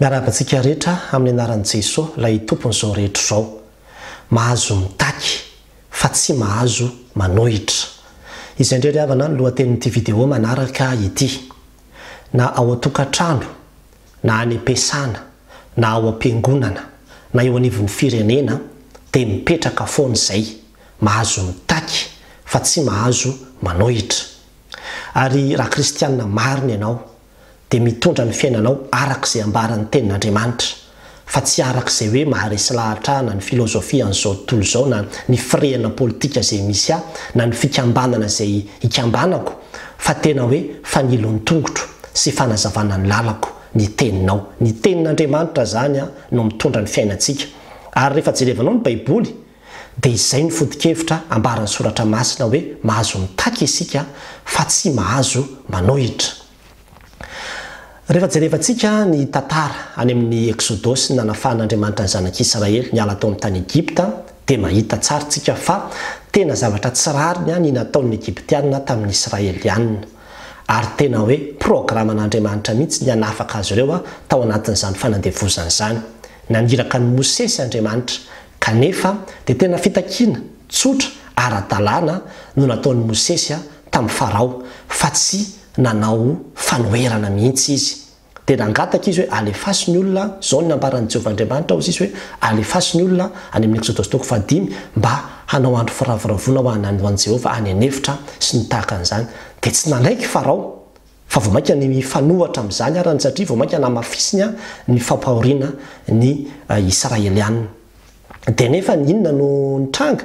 miarabatsika rehetra amin'ny anaran'i jesosy ilay tompon'izao rehetra izao mahazo mitaky fa tsy mahazo manohitra izyindre ry havana ny lohatenin'iti video manaraka ity na ao a-tokatrano na any am-pesana na ao am-piangonana na eo anivon'ny firenena dia mipetraka fona izay mahazo mitaky fa tsy mahazo manohitra ary raha kristianina marina ianao d mitondra ny fiainanao arak' izay ambaran'ny tenin'andriamanitra fa tsy arak'zay hoe maharesy lahatrah na ny filozfianzao tnozao na ny ehanaplitika zay misy na y aaay'nngot sy nzany laaaalanao ny baibyd izay nyfikevira abarany soratraasina oe mahazmta isa a y ahazanohita refajerevantsika ny tatara any amin'ny ekxôdosy ny nanafahan'andriamanitra ny zanak'israely ny ala atao amin'ny tany egipta dia mahita tsaratsika fa tena zavatra tsirariny ny nataon'ny egiptianna tamin'ny israelianina ary tena hoe programaan'andriamanitra mihitsy ny anafaka azy ireoa tao anatin'izany fanandevozana izany naniraka ny mosesy andriamanitra kanefa dia tena fitakiana tsotra ara-dalàna no nataon'ny mosesya tamin'ny farao fa tsy nanao fanoerana mihitsy izy dia nangatakaizy hoe alefasy nyolona zao n ambaran'jehovahadriamanitra ziy oe alefasy nyolonaany am'y exoostom anaoandro firavoravona oaoanjehova any aevita sy nytahaka an'zany de tsy nandaiky farao fa vao mainka nyfanohatra ami'zany arahany satria vao mainka namafisinya ny fampahorina ny eh, israeliaa d nefa ny inona no ny tranga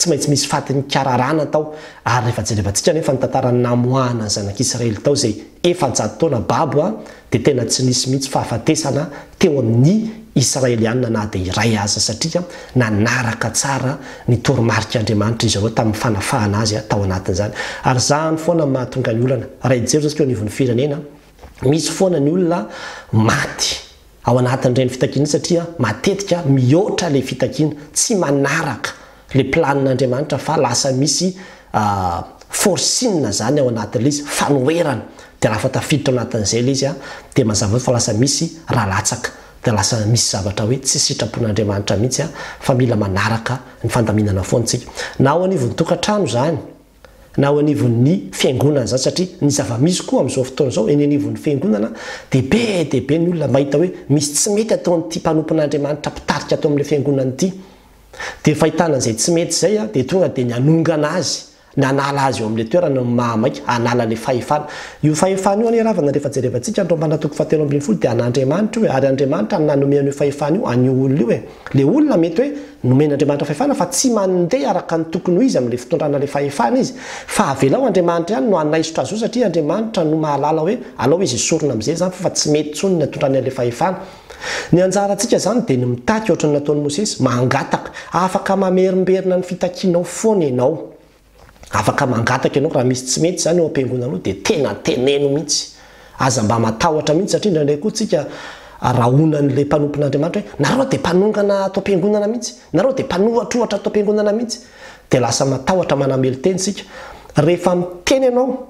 tsy maintsy misy faty ny kararana tao ary rehfa jerevantsika efa nytantarany namoana zanaaelyaoaaena ah, ts isy mihitsy heoiidaatanaahaaaeayolna ah, ah, maty ao anatin'nyreny fitakina y satria matetika mihoatra le fitakina tsy manaraka le planin'andriamanitra fa lasa misy euh, forsinna zany ao anati'lizy fanoerana de raha fatafiditra aanat'ay aan'aaaaay oa zaofaoeyyoade be debe ny olona mahita hoe misy tsy mety ataon'ity mpanompin'andriamanitra pitarika atao ami'le fiangonanyity de fahitanan'izay tsy mety zay a de tonga de nyanongana azy nyanala azy o am'le toeranamaalale faenaioeanaleada aya onaneyraahfana fa ty adeaaka ytoony o izyamle fitdranale faefana izy fa avelao adriamanitra ay noanaisotra azo satria adamanita no maalaaoeaiz ona a'zay zanyffa tsy mety sony ny atdranale fahefana ny anjarantsika zany de ny mitaka ohatra ny nataony mosesy mangataka afaka mamerimberina ny fitakinao foana anao afaka mangataka anao raha misy tsy mety zany eo ampiangonana ao de tena teneno mihitsy aza mba matahotra mitsy satria indraindray koa tsika rahonan'la mpanompon'andriamanitra hoe nareo de mpanongana atao ampiangonana mihitsy nareo de mpanohatra ohatra atao ampiangonana mihitsy de lasa matahotra manamelo teny sika rehefa miteny anao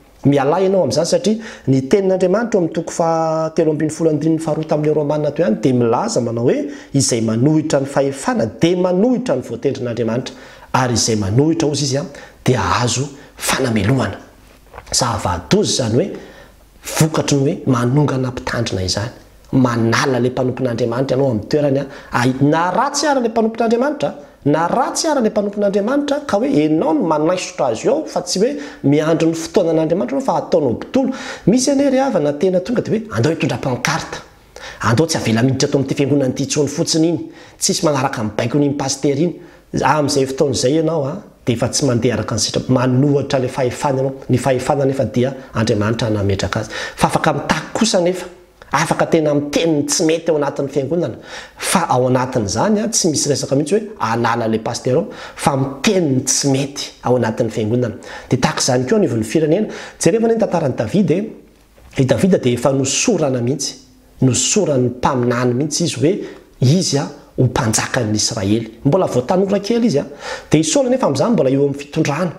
mialahy ianao amin'izany satria ny tenin'andriamanitra ho ami'n toko fa telo ambiny foloandin'ny faharoata amin'la romanna toeany dia milaza manao hoe izay manohitra ny fahefana dia manohitra ny voatendrin'andriamanitra ary izay manohitra ozy izy a dia azo fanameloana zavadozy zany hoe vokatry ny hoe manongana ampitandrina izany manala ilay mpanompin'andriamanitra ianao amin'nytoerany a ai naratsiara ilay mpanompon'andriamanitra na raha tsy ara ly mpanompon'andriamanitra ka hoe enao ny manaisotra azy o ao fa tsy oe miandro ny fotoanan'andriamanitra o fa ataonao bitolo misy any ry hava na tena tonga de oe andeo hitondrapan karte andeo tsy avelaminitra ato ami'ty fiangonany ity htsony fotsiny iny tsysy manaraka baikonyiny paste inyyo afaka tena miteniny tsy mety ao anatin'ny fiangonana fa ao anatin' zany a tsy misy resaka mihitsy hoe anala ila pastera fa miteniny tsy mety ao anatin'ny fiangonana dia tahaka zany keo nv 'ny firenena jerevana e ny tantarany davida i davida dia efa nosorana mihitsy nosoran'ny mpaminany mihitsy izy oe izy a hompanjaka ny israely mbola voatanora kely izy a dia isaoliny efa m'izany mbola eo amin'ny fitondrana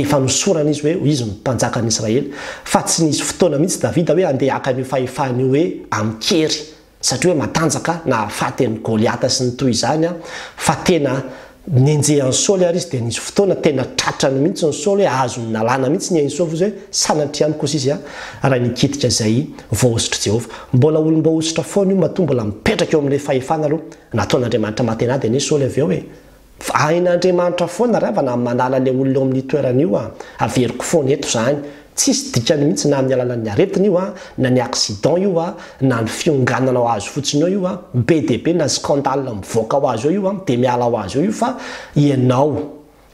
efa nosorana izy hoe izy mmpanjaka ny israely fa tsy nizy fotoana mihitsy davida hoe andeh haka nio faefahn'io hoe amkery satria oe matanjaka na afatyny gôliata sy nytoy zany a tena ehnysly ay iy dey ana tena tratrany mihitsy nysly e aazo nynalana mitsy nizy eayhaloaolaierakaeoala aea lonatoadramanitra matena disya ain'andriamanitra foana rahaava na manala la olona omin'nytoeran' io a averiko fona eto zany tsisy dikany mihitsy na a'ny alanany aretina ioa na ny asidan io a na ny fionganana o azy fotsin ao ioa be dabe na skandal mivoaka o azy oioade miaa azyoiofa nao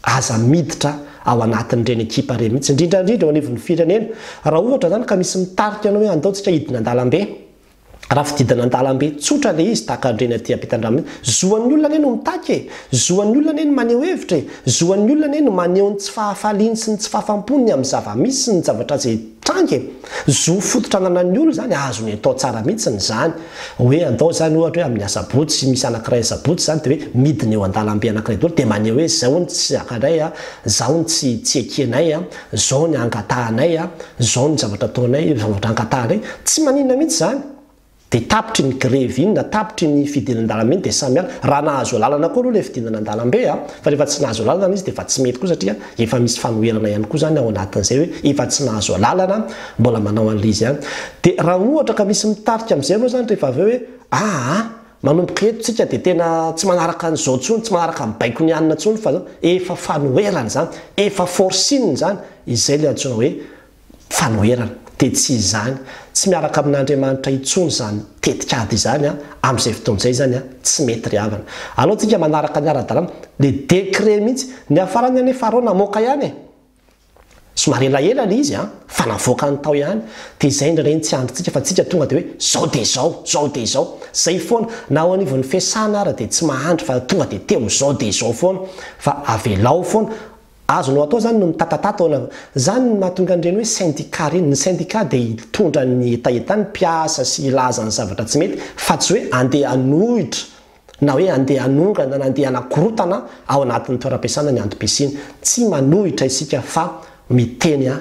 aza miditra ao anatin'renyekipa re mihitsy idrindradrindra eo ain'ny firenena raha ohatra zany ka misy mitarika anaohoadaoikaiinaadla raha fididina andalambe tsotra le izy taakareny ympitandrai zoan'ny olona ane no mitake zoan'nyolona ne no maneo hevitrae zoan'nyolona na no maneo ny tsy fahafalinsy ny tsy fahafamponny am'yzava misy ny zavatra za trang zoa fototra nanany olo zany azony atao tsara mitsyny zany oe adao zany ohatra hoe amin'ny asabotsy misy anakiray asabotsy zany deoeieoeaaadeaeo hoezo ayayayayaata tsy manina mihitsy zany de tapitra ny grev inna tapitra ny fidelindalaeny de saaaha nahazo lalana koaole iinnadalabeehefa ah, s hazo aaiydefayyaaa'ayeetsy nahazo laanaolaaaoai ay de rahanohatra ka misy mitarika am'izay moa zany ehefa aeo oe aa ah, manompoka et sika de tena tsy manaraka nzaontony tsy anaraka baiko ny anna nony faeaean zanyeiny zanyya fanoerana de ts iy zany tsy miaraka amin'n'andriamanitra itsony zany tetikayanyayaaka aakyale r ihitsy nyay a a iayaelaeaa e. izy aany tao ay de zayndranytsy andr ika fa ka tonga deoe ao de aooe oayfaanaa de ty haryfaonga deeoeoao fana azo nao atao izany no mitatatata ao na izany ny mahatonga anyireny hoe sendika ireny ny syndika dia hitondra ny etaetany mpiasa sy ilaza ny zavatra tsy mety fa tsy hoe andehaanohitra na hoe andeha hanongana nandeha na korotana ao anatin'n y farampiasana ny andopisina tsy manohitra isika fa miteny ahy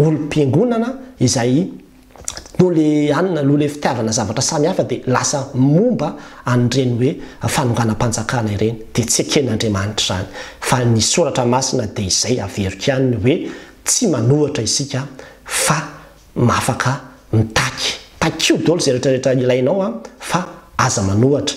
olom-piangonana izay noh la anina noh lay fitiavana zavatra samyhafa dia lasa momba an'ireny hoe hafanonganam-panjakana ireny dia tsy aken'andriamanitra zany fa ny soratra masina dia izay averikaihanny hoe tsy manohatra isika fa mafaka mitaky takio daolo izay rehetrarehetra ilainao a fa aza manohatra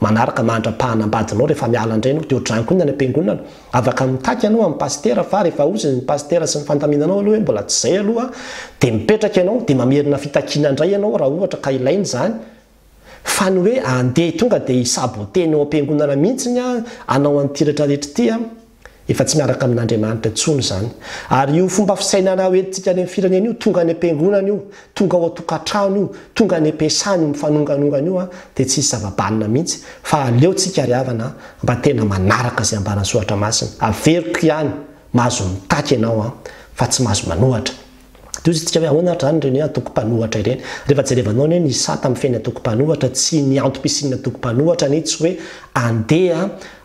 manaraka mahandra-pahanam-badinao rehefa miala indray anao di odrany koa na ny ampiangonana afaka mitaky ianao amin'ny pastera fa rehefa osy ny pastera sy nifantaminanao aloha hoe mbola tsy zay alohaa dia mipetraka ianao dia mamerina fitakiana indray ianao raha ohatra ka ilainy zany fa ny oe andeha tonga dia hisabotenyao ampiangonana mihitsi nya anao anytyrehetrarehetra itya efa tsy miaraka amin'andriamanitra tsony zany ary io fomba fisainana elytsika re ny firanena io tonga any a-piangonany io tonga oatokatrano io tonga any pisany mifanongaonaaiade ah, saeoika avana ma ena manaraka zay abaranysoatraasiny veiko hany mahazo mitakaaoy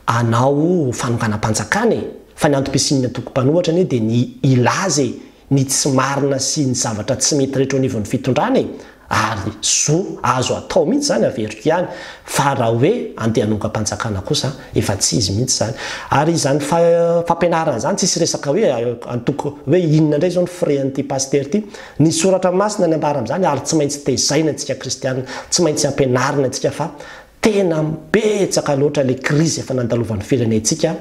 anao fannanam-panjakana e fa ny aompiasinnatoompanotra nye de n ilazae ny tsy maina sy nyzavatra tsy metyehetrivn'nyfitdnae ay z azo atao mihitsy zany aeikany a h oeyzanympina zany tssy esak hoe oe inona nray zaoy fren'ty paster ity nysoratramasina ny ambara am'zany ary tsy maintsy tezaina tsika kristiaa tsy maintsyapinaina sika fa tena mpetsaka loatra la krizy efa nandalova n'ny firenentsika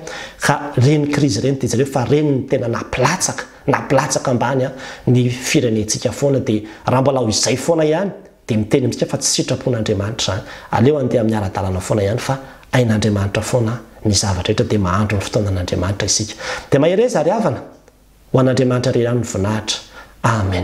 ka reny krizy reny dia zareo fa reny ny tena napilaaka napilatsaka ambanya ny firenensika foana dia raha mbola ho izay foana ihany dia miteny mtsika fa tsy sitrapon'andriamanitra zany aleo andeha mi'y aradalana foana ihany fa ain'andriamanitra foana ny zavatra ehetra de mahandro ny fotoanan'andriamanitra isika di mahere zari avana ho an'andriamanitra re hany ny vonahitra amen